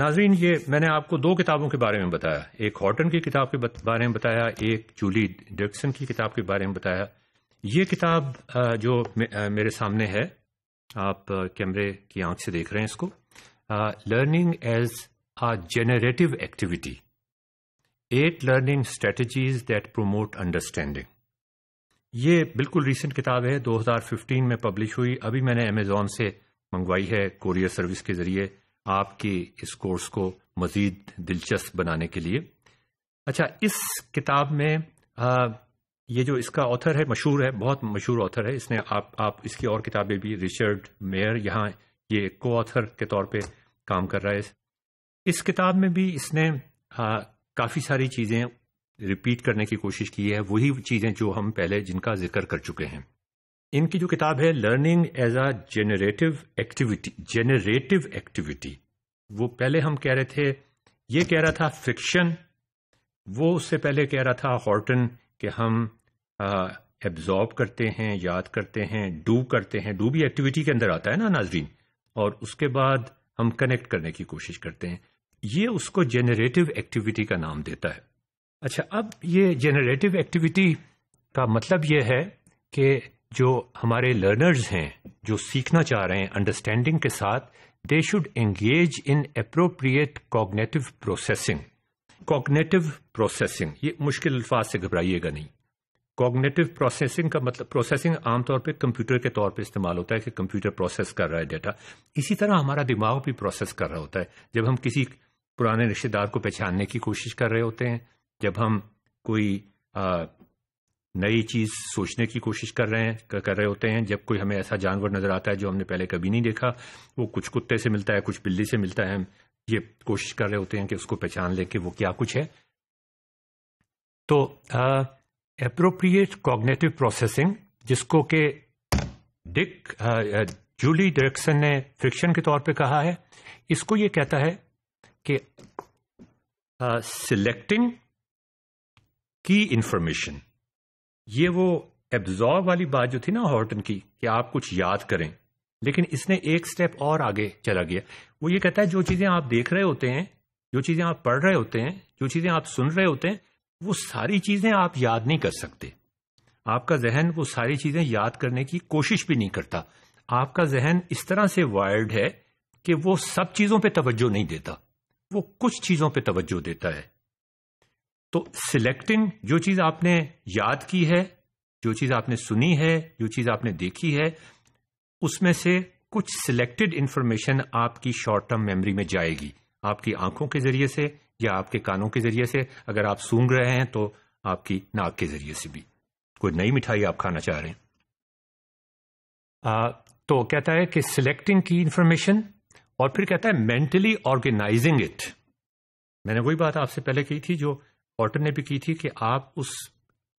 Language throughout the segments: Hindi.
नाजरीन ये मैंने आपको दो किताबों के बारे में बताया एक हॉटन की किताब के बारे में बताया एक जूली डिक्सन की किताब के बारे में बताया ये किताब जो मेरे सामने है आप कैमरे की आंख से देख रहे हैं इसको learning as a generative activity eight learning strategies that promote understanding ये बिल्कुल रिसेंट किताब है 2015 में पब्लिश हुई अभी मैंने अमेजोन से मंगवाई है कोरियर सर्विस के जरिए आपके इस कोर्स को मज़ीद दिलचस्प बनाने के लिए अच्छा इस किताब में आ, ये जो इसका ऑथर है मशहूर है बहुत मशहूर ऑथर है इसने आप आप इसकी और किताबें भी रिचर्ड मेयर यहाँ ये को ऑथर के तौर पे काम कर रहा है इस किताब में भी इसने काफ़ी सारी चीज़ें रिपीट करने की कोशिश की है वही चीज़ें जो हम पहले जिनका जिक्र कर चुके हैं इनकी जो किताब है learning as a generative activity generative activity वो पहले हम कह रहे थे ये कह रहा था फिक्शन वो उससे पहले कह रहा था हॉर्टन कि हम एब्जॉर्ब करते हैं याद करते हैं डू करते हैं डू भी एक्टिविटी के अंदर आता है ना नाजरीन और उसके बाद हम कनेक्ट करने की कोशिश करते हैं ये उसको जेनरेटिव एक्टिविटी का नाम देता है अच्छा अब ये जेनरेटिव एक्टिविटी का मतलब यह है कि जो हमारे लर्नर्स हैं जो सीखना चाह रहे हैं अंडरस्टैंडिंग के साथ they should engage in appropriate cognitive processing cognitive processing ये मुश्किल अल्फाज से घबराइएगा नहीं कॉग्नेटिव प्रोसेसिंग का मतलब प्रोसेसिंग आमतौर पे कंप्यूटर के तौर पे इस्तेमाल होता है कि कंप्यूटर प्रोसेस कर रहा है डेटा इसी तरह हमारा दिमाग भी प्रोसेस कर रहा होता है जब हम किसी पुराने रिश्तेदार को पहचानने की कोशिश कर रहे होते हैं जब हम कोई नई चीज सोचने की कोशिश कर रहे हैं कर रहे होते हैं जब कोई हमें ऐसा जानवर नजर आता है जो हमने पहले कभी नहीं देखा वो कुछ कुत्ते से मिलता है कुछ बिल्ली से मिलता है ये कोशिश कर रहे होते हैं कि उसको पहचान लें कि वो क्या कुछ है तो अप्रोप्रिएट कॉग्नेटिव प्रोसेसिंग जिसको के डिक जूली डरेक्सन ने फ्रिक्शन के तौर पे कहा है इसको ये कहता है कि सिलेक्टिंग की इंफॉर्मेशन ये वो एब्जॉर्व वाली बात जो थी ना हॉर्टन की कि आप कुछ याद करें लेकिन इसने एक स्टेप और आगे चला गया वो ये कहता है जो चीजें आप देख रहे होते हैं जो चीजें आप पढ़ रहे होते हैं जो चीजें आप सुन रहे होते हैं वो सारी चीजें आप याद नहीं कर सकते आपका जहन वो सारी चीजें याद करने की कोशिश भी नहीं करता आपका जहन इस तरह से वायर्ड है कि वो सब चीजों पर तवज्जो नहीं देता वो कुछ चीजों पर तवज्जो देता है तो सिलेक्टिंग जो चीज आपने याद की है जो चीज आपने सुनी है जो चीज आपने देखी है उसमें से कुछ सिलेक्टेड इंफॉर्मेशन आपकी शॉर्ट टर्म मेमोरी में जाएगी आपकी आंखों के जरिए से या आपके कानों के जरिए से अगर आप सूंघ रहे हैं तो आपकी नाक के जरिए से भी कोई नई मिठाई आप खाना चाह रहे हैं आ, तो कहता है कि सिलेक्टिंग की इंफॉर्मेशन और फिर कहता है मेंटली ऑर्गेनाइजिंग इट मैंने वही बात आपसे पहले कही थी जो ऑटर ने भी की थी कि आप उस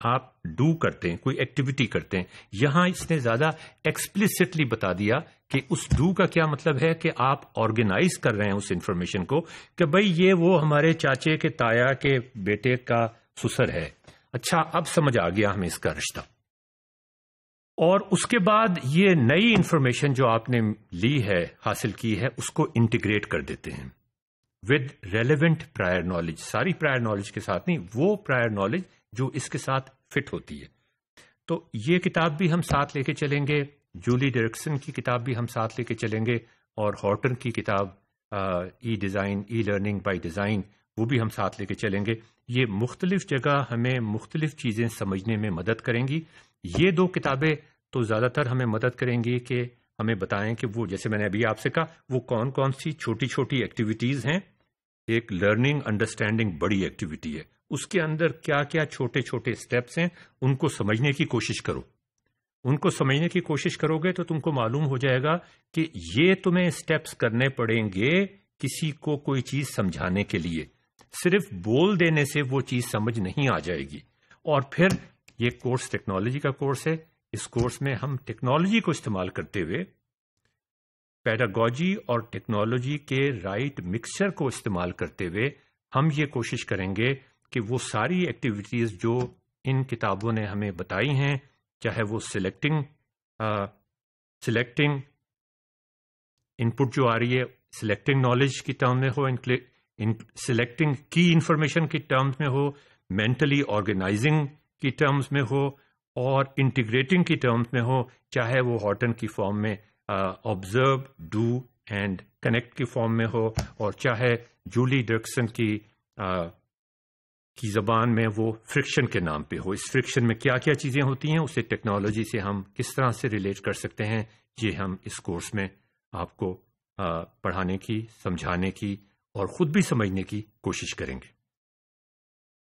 आप डू करते हैं कोई एक्टिविटी करते हैं यहां इसने ज्यादा एक्सप्लिसिटली बता दिया कि उस डू का क्या मतलब है कि आप ऑर्गेनाइज कर रहे हैं उस इंफॉर्मेशन को कि भाई ये वो हमारे चाचे के ताया के बेटे का सुसर है अच्छा अब समझ आ गया हमें इसका रिश्ता और उसके बाद ये नई इंफॉर्मेशन जो आपने ली है हासिल की है उसको इंटीग्रेट कर देते हैं विद रेलिवेंट प्रायर नॉलेज सारी प्रायर नॉलेज के साथ नहीं वो प्रायर नॉलेज जो इसके साथ फिट होती है तो ये किताब भी हम साथ लेके चलेंगे जूली डेरिक्सन की किताब भी हम साथ लेके चलेंगे और हॉटन की किताब e design e learning by design वो भी हम साथ लेके चलेंगे ये मुख्तलिफ जगह हमें मुख्तलिफ चीज़ें समझने में मदद करेंगी ये दो किताबें तो ज़्यादातर हमें मदद करेंगी कि हमें बताएं कि वो जैसे मैंने अभी आपसे कहा वो कौन कौन सी छोटी छोटी एक्टिविटीज़ हैं एक लर्निंग अंडरस्टैंडिंग बड़ी एक्टिविटी है उसके अंदर क्या क्या छोटे छोटे स्टेप्स हैं उनको समझने की कोशिश करो उनको समझने की कोशिश करोगे तो तुमको मालूम हो जाएगा कि ये तुम्हें स्टेप्स करने पड़ेंगे किसी को कोई चीज समझाने के लिए सिर्फ बोल देने से वो चीज समझ नहीं आ जाएगी और फिर ये कोर्स टेक्नोलॉजी का कोर्स है इस कोर्स में हम टेक्नोलॉजी को इस्तेमाल करते हुए पैडागॉजी और टेक्नोलॉजी के राइट मिक्सचर को इस्तेमाल करते हुए हम ये कोशिश करेंगे कि वो सारी एक्टिविटीज़ जो इन किताबों ने हमें बताई हैं चाहे वो सिलेक्टिंग सिलेक्टिंग इनपुट जो आ रही है सिलेक्टिंग नॉलेज की टर्म में हो सिलेक्टिंग की इंफॉर्मेशन की टर्म्स में हो मेंटली ऑर्गेनाइजिंग की टर्म्स में हो और इंटीग्रेटिंग की टर्म्स में हो चाहे वो हॉटन की फॉर्म में ऑब्जर्व डू एंड कनेक्ट की फॉर्म में हो और चाहे जूली डर्कसन की आ, की ज़बान में वो फ्रिक्शन के नाम पे हो इस फ्रिक्शन में क्या क्या चीज़ें होती हैं उसे टेक्नोलॉजी से हम किस तरह से रिलेट कर सकते हैं ये हम इस कोर्स में आपको पढ़ाने की समझाने की और ख़ुद भी समझने की कोशिश करेंगे